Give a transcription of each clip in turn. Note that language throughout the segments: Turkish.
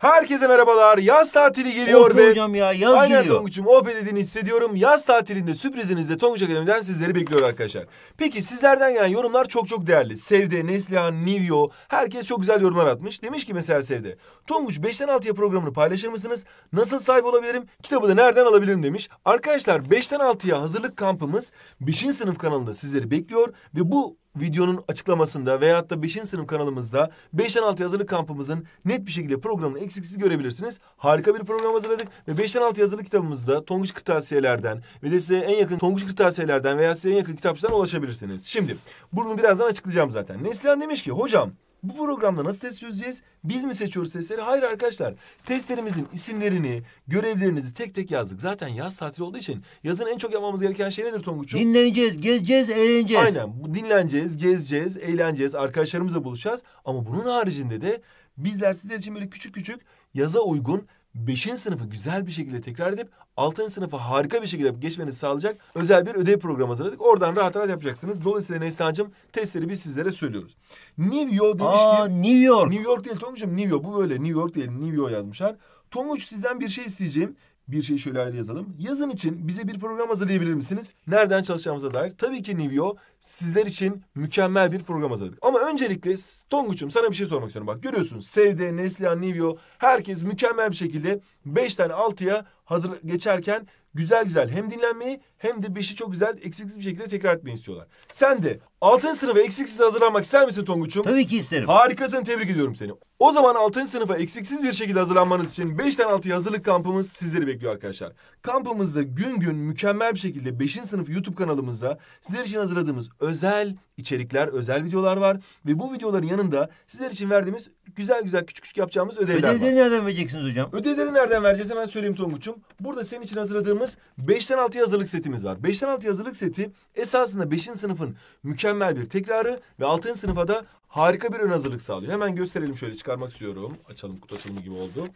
Herkese merhabalar. Yaz tatili geliyor Oldu ve... hocam ya yaz Aynen geliyor. Aynen Tonguç'um o dediğini hissediyorum. Yaz tatilinde sürprizinizle Tonguç Akademi'den sizleri bekliyor arkadaşlar. Peki sizlerden gelen yorumlar çok çok değerli. Sevde, Neslihan, Nivio, herkes çok güzel yorumlar atmış. Demiş ki mesela Sevde. Tonguç 5'ten 6'ya programını paylaşır mısınız? Nasıl sahip olabilirim? Kitabı da nereden alabilirim demiş. Arkadaşlar 5'ten 6'ya hazırlık kampımız 5. sınıf kanalında sizleri bekliyor. Ve bu videonun açıklamasında veyahut da 5. sınıf kanalımızda 5'ten 6 hazırlık kampımızın net bir şekilde programını eksiksiz görebilirsiniz. Harika bir program hazırladık ve 5'ten 6 hazırlık kitabımızda Tonguç Kırtasiyeler'den ve de size en yakın Tonguç Kırtasiyeler'den veya size en yakın kitapçıdan ulaşabilirsiniz. Şimdi bunu birazdan açıklayacağım zaten. Neslihan demiş ki hocam bu programda nasıl test çözeceğiz? Biz mi seçiyoruz testleri? Hayır arkadaşlar. Testlerimizin isimlerini, görevlerinizi tek tek yazdık. Zaten yaz tatili olduğu için yazın en çok yapmamız gereken şey nedir Tonguç'um? Dinleneceğiz, gezeceğiz, eğleneceğiz. Aynen. Dinleneceğiz, gezeceğiz, eğleneceğiz. Arkadaşlarımızla buluşacağız. Ama bunun haricinde de bizler sizler için böyle küçük küçük yaza uygun 5. sınıfı güzel bir şekilde tekrar edip 6. sınıfı harika bir şekilde geçmenizi sağlayacak özel bir ödev programı hazırladık. Oradan rahat rahat yapacaksınız. Dolayısıyla Neslihan'cığım testleri biz sizlere söylüyoruz. New York demiş Aa, ki... New York. New York değil Tonguç'um New York. Bu böyle New York değil New York yazmışlar. Tonguç sizden bir şey isteyeceğim bir şey şöyle ayrı yazalım. Yazın için bize bir program hazırlayabilir misiniz? Nereden çalışacağımıza dair. Tabii ki Nivio sizler için mükemmel bir program hazırladık. Ama öncelikle Tonguç'um sana bir şey sormak istiyorum. Bak görüyorsun Sevde, Neslihan, Nivio herkes mükemmel bir şekilde beşten altıya hazır geçerken güzel güzel hem dinlenmeyi hem de beşi çok güzel eksiksiz bir şekilde tekrar etmeyi istiyorlar. Sen de altın sınıfa eksiksiz hazırlanmak ister misin Tonguç'um? Tabii ki isterim. Harikasın tebrik ediyorum seni. O zaman altın sınıfa eksiksiz bir şekilde hazırlanmanız için 5'ten 6'ya hazırlık kampımız sizleri bekliyor arkadaşlar. Kampımızda gün gün mükemmel bir şekilde 5. sınıf YouTube kanalımızda sizler için hazırladığımız özel içerikler, özel videolar var. Ve bu videoların yanında sizler için verdiğimiz güzel güzel küçük küçük yapacağımız ödevler Ödevleri var. Ödevleri nereden vereceksiniz hocam? Ödevleri nereden vereceğiz hemen söyleyeyim Tonguç'um. Burada senin için hazırladığımız 5'ten 6'ya hazırlık setimiz var. 5'ten 6'ya hazırlık seti esasında 5. sınıfın mükemmel bir tekrarı ve 6. sınıfa da harika bir ön hazırlık sağlıyor. Hemen gösterelim şöyle çıkarmak istiyorum. Açalım kutu açılımı gibi oldu.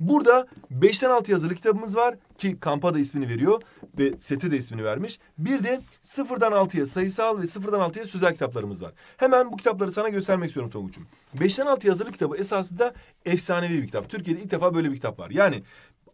Burada 5'ten 6 yazılı kitabımız var ki kampa da ismini veriyor ve seti de ismini vermiş. Bir de 0'dan 6'ya sayısal ve 0'dan 6'ya sözel kitaplarımız var. Hemen bu kitapları sana göstermek istiyorum Tonguç'um. 5'ten 6 yazılı kitabı esasında efsanevi bir kitap. Türkiye'de ilk defa böyle bir kitap var. Yani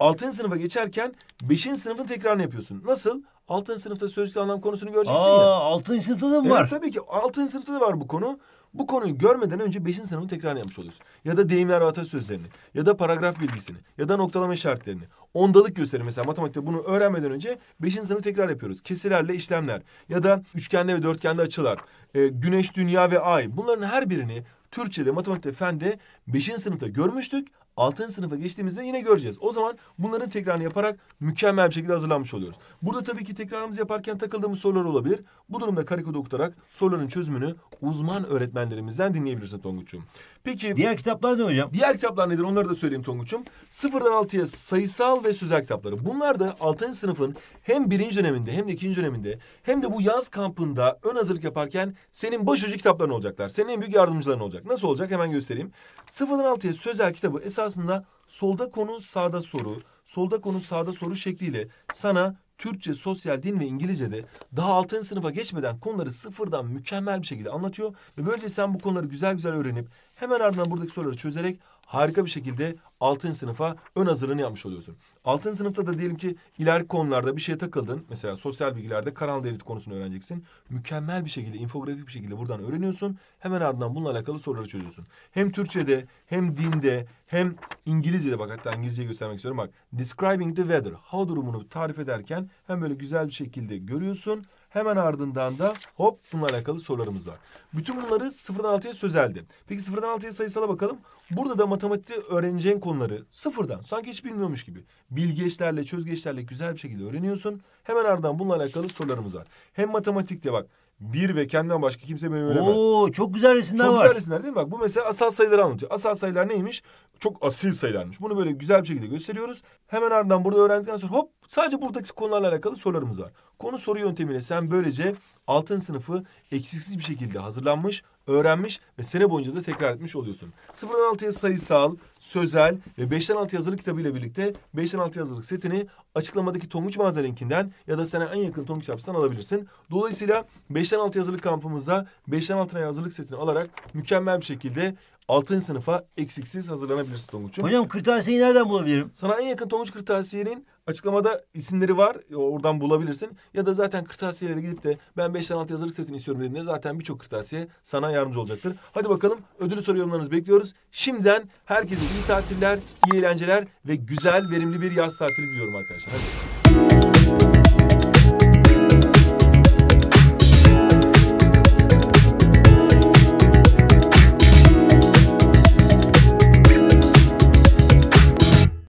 6. sınıfa geçerken 5. sınıfın tekrarını yapıyorsun. Nasıl? 6. sınıfta sözlük anlam konusunu göreceksin Aa, ya. 6. sınıfta da mı var? Evet, tabii ki 6. sınıfta da var bu konu. Bu konuyu görmeden önce 5. sınıfın tekrarını yapmış oluyorsun. Ya da deyimler ve sözlerini, ya da paragraf bilgisini, ya da noktalama işaretlerini. Ondalık gösteri mesela matematikte bunu öğrenmeden önce 5. sınıfı tekrar yapıyoruz. Kesirlerle işlemler ya da üçgende ve dörtgende açılar, e, güneş, dünya ve ay. Bunların her birini Türkçe'de, matematikte, fende 5. sınıfta görmüştük 6. sınıfa geçtiğimizde yine göreceğiz. O zaman bunların tekrarını yaparak mükemmel bir şekilde hazırlanmış oluyoruz. Burada tabii ki tekrarımızı yaparken takıldığımız sorular olabilir. Bu durumda karikodu okutarak soruların çözümünü uzman öğretmenlerimizden dinleyebilirsin Tonguç'um. Peki diğer kitaplar ne hocam? Diğer kitaplar nedir onları da söyleyeyim Tonguç'um. 0'dan 6'ya sayısal ve sözel kitapları. Bunlar da 6. sınıfın hem birinci döneminde hem de ikinci döneminde hem de bu yaz kampında ön hazırlık yaparken senin başucu kitapların olacaklar. Senin en büyük yardımcıların olacak. Nasıl olacak hemen göstereyim. 0'dan 6'ya sözel kitabı esas esasında solda konu sağda soru, solda konu sağda soru şekliyle sana Türkçe, sosyal din ve İngilizce'de daha altın sınıfa geçmeden konuları sıfırdan mükemmel bir şekilde anlatıyor. Ve böylece sen bu konuları güzel güzel öğrenip hemen ardından buradaki soruları çözerek harika bir şekilde altın sınıfa ön hazırlığını yapmış oluyorsun. Altın sınıfta da diyelim ki ileriki konularda bir şeye takıldın. Mesela sosyal bilgilerde kanal devleti konusunu öğreneceksin. Mükemmel bir şekilde, infografik bir şekilde buradan öğreniyorsun. Hemen ardından bununla alakalı soruları çözüyorsun. Hem Türkçe'de, hem dinde, hem İngilizce'de bak hatta İngilizce'yi göstermek istiyorum. Bak, describing the weather, hava durumunu tarif ederken hem böyle güzel bir şekilde görüyorsun Hemen ardından da hop bununla alakalı sorularımız var. Bütün bunları sıfırdan 6'ya sözeldi. Peki sıfırdan 6'ya sayısala bakalım. Burada da matematikte öğreneceğin konuları sıfırdan sanki hiç bilmiyormuş gibi bilgeçlerle çözgeçlerle güzel bir şekilde öğreniyorsun. Hemen ardından bununla alakalı sorularımız var. Hem matematikte bak bir ve kendinden başka kimse beni öğrenemez. Oo çok güzel resimler çok var. Çok güzel resimler değil mi? Bak bu mesela asal sayıları anlatıyor. Asal sayılar neymiş? Çok asil sayılarmış. Bunu böyle güzel bir şekilde gösteriyoruz. Hemen ardından burada öğrendikten sonra hop Sadece buradaki konularla alakalı sorularımız var. Konu soru yöntemiyle sen böylece altın sınıfı eksiksiz bir şekilde hazırlanmış, öğrenmiş ve sene boyunca da tekrar etmiş oluyorsun. 0'dan 6'ya sayısal, sözel ve 5'ten 6 yazılı kitabı ile birlikte 5'ten 6 hazırlık setini açıklamadaki Tonguç Mağaza linkinden ya da sana en yakın Tonguç Haps'tan alabilirsin. Dolayısıyla 5'ten 6 hazırlık kampımızda 5'ten 6'ya hazırlık setini alarak mükemmel bir şekilde altın sınıfa eksiksiz hazırlanabilirsin Tonguç'um. Hocam kırtasiyeyi nereden bulabilirim? Sana en yakın Tonguç Kırtasiye'nin Açıklamada isimleri var. E, oradan bulabilirsin. Ya da zaten kırtasiyelere gidip de ben beş tane altı yazarlık setini istiyorum dediğinde zaten birçok kırtasiye sana yardımcı olacaktır. Hadi bakalım ödülü soru yorumlarınızı bekliyoruz. Şimdiden herkese iyi tatiller, iyi eğlenceler ve güzel verimli bir yaz tatili diliyorum arkadaşlar. Hadi.